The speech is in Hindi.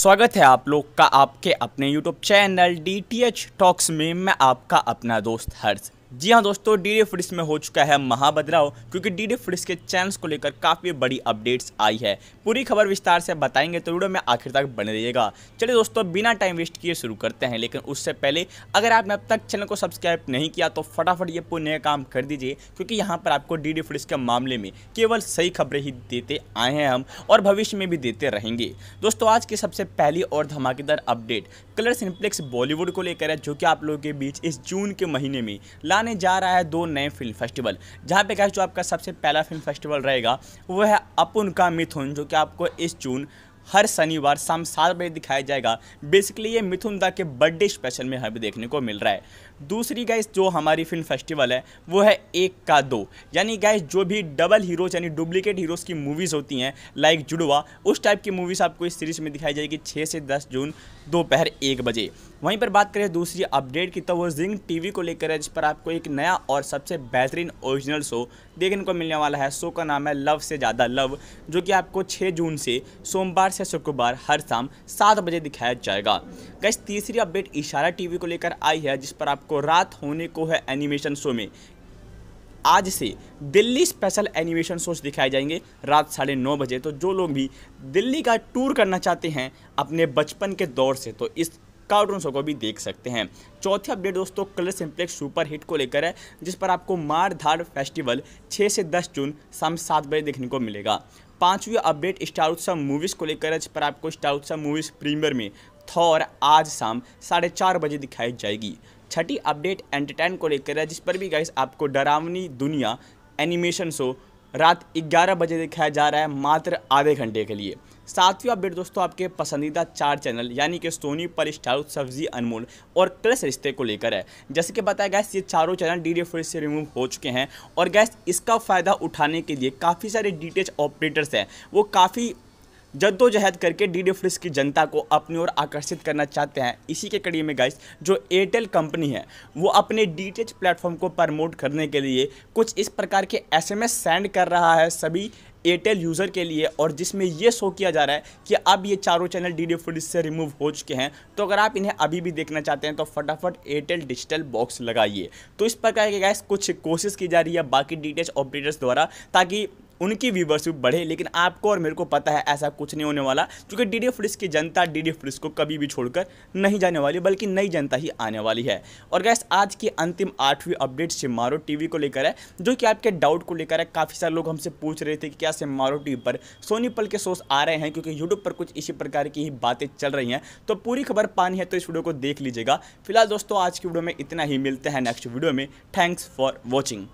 स्वागत है आप लोग का आपके अपने YouTube channel D T H talks में मैं आपका अपना दोस्त हर्ष जी हाँ दोस्तों डी डी फ्रिज में हो चुका है महाबदलाव क्योंकि डी डी फ्रिज के चैनल्स को लेकर काफ़ी बड़ी अपडेट्स आई है पूरी खबर विस्तार से बताएंगे तो वीडियो में आखिर तक बने रहिएगा चलिए दोस्तों बिना टाइम वेस्ट किए शुरू करते हैं लेकिन उससे पहले अगर आपने अब तक चैनल को सब्सक्राइब नहीं किया तो फटाफट ये पुण्य काम कर दीजिए क्योंकि यहाँ पर आपको डी डी फ्रिज के मामले में केवल सही खबरें ही देते आए हैं हम और भविष्य में भी देते रहेंगे दोस्तों आज की सबसे पहली और धमाकेदार अपडेट कलर सिंप्लेक्स बॉलीवुड को लेकर है जो कि आप लोगों के बीच इस जून के महीने में ला कराने जा रहा है दो नए फिल्म फेस्टिवल जहाँ पे गैस जो आपका सबसे पहला फिल्म फेस्टिवल रहेगा वो है अपुन का मिथुन जो कि आपको इस जून हर शनिवार शाम सात बजे दिखाया जाएगा बेसिकली ये मिथुन दा के बर्थडे स्पेशल में हमें देखने को मिल रहा है दूसरी गाइस जो हमारी फिल्म फेस्टिवल है वो है एक का दो यानी गाइस जो भी डबल हीरोज यानी डुप्लीकेट हीरोज़ की मूवीज़ होती हैं लाइक जुड़वा उस टाइप की मूवीज़ आपको इस सीरीज़ में दिखाई जाएगी छः से दस जून दोपहर एक बजे वहीं पर बात करें दूसरी अपडेट की तो वो जिंग टीवी को लेकर है जिस पर आपको एक नया और सबसे बेहतरीन ओरिजिनल शो देखने को मिलने वाला है शो का नाम है लव से ज़्यादा लव जो कि आपको छः जून से सोमवार से से शुक्रवार हर शाम सात बजे दिखाया जाएगा गैस तीसरी अपडेट इशारा टीवी को लेकर आई है जिस पर आपको रात होने को है एनिमेशन शो में आज से दिल्ली स्पेशल एनिमेशन शोज दिखाए जाएंगे रात साढ़े नौ बजे तो जो लोग भी दिल्ली का टूर करना चाहते हैं अपने बचपन के दौर से तो इस कार्टून शो को भी देख सकते हैं चौथी अपडेट दोस्तों कलर सिंप्लेक्स सुपर हिट को लेकर है जिस पर आपको मार धाड़ फेस्टिवल 6 से 10 जून शाम सात बजे देखने को मिलेगा पाँचवीं अपडेट स्टार उत्सव मूवीज़ को लेकर जिस पर आपको स्टार उत्सव मूवीज़ प्रीमियर में थौर आज शाम साढ़े चार बजे दिखाई जाएगी छठी अपडेट एंटरटेन को लेकर है जिस पर भी गाइस आपको डरावनी दुनिया एनिमेशन शो रात 11 बजे दिखाया जा रहा है मात्र आधे घंटे के लिए सातवीं अपडेट दोस्तों आपके पसंदीदा चार चैनल यानी कि सोनी पर स्टार सब्जी अनमोल और क्लस रिश्ते को लेकर है जैसे कि बताया गैस ये चारों चैनल डी फ्रिज से रिमूव हो चुके हैं और गैस इसका फ़ायदा उठाने के लिए काफ़ी सारे डी ऑपरेटर्स हैं वो काफ़ी जद्दोजहद करके डी डी फ्रिज की जनता को अपनी ओर आकर्षित करना चाहते हैं इसी के कड़ी में गाइस जो एयरटेल कंपनी है वो अपने डी टी एच प्लेटफॉर्म को प्रमोट करने के लिए कुछ इस प्रकार के एस सेंड कर रहा है सभी एयरटेल यूज़र के लिए और जिसमें ये शो किया जा रहा है कि अब ये चारों चैनल डी डी फ्रिज से रिमूव हो चुके हैं तो अगर आप इन्हें अभी भी देखना चाहते हैं तो फटाफट एयरटेल डिजिटल बॉक्स लगाइए तो इस प्रकार के गैस कुछ कोशिश की जा रही है बाकी डी ऑपरेटर्स द्वारा ताकि उनकी व्यूवरशिप बढ़े लेकिन आपको और मेरे को पता है ऐसा कुछ नहीं होने वाला क्योंकि डी डी की जनता डी डी को कभी भी छोड़कर नहीं जाने वाली बल्कि नई जनता ही आने वाली है और गैस आज की अंतिम आठवीं अपडेट सिम्मारो टीवी को लेकर है जो कि आपके डाउट को लेकर है काफ़ी सारे लोग हमसे पूछ रहे थे कि क्या सिम्मारो टीवी पर सोनी पल के सोर्स आ रहे हैं क्योंकि यूट्यूब पर कुछ इसी प्रकार की ही बातें चल रही हैं तो पूरी खबर पानी है तो इस वीडियो को देख लीजिएगा फिलहाल दोस्तों आज की वीडियो में इतना ही मिलते हैं नेक्स्ट वीडियो में थैंक्स फॉर वॉचिंग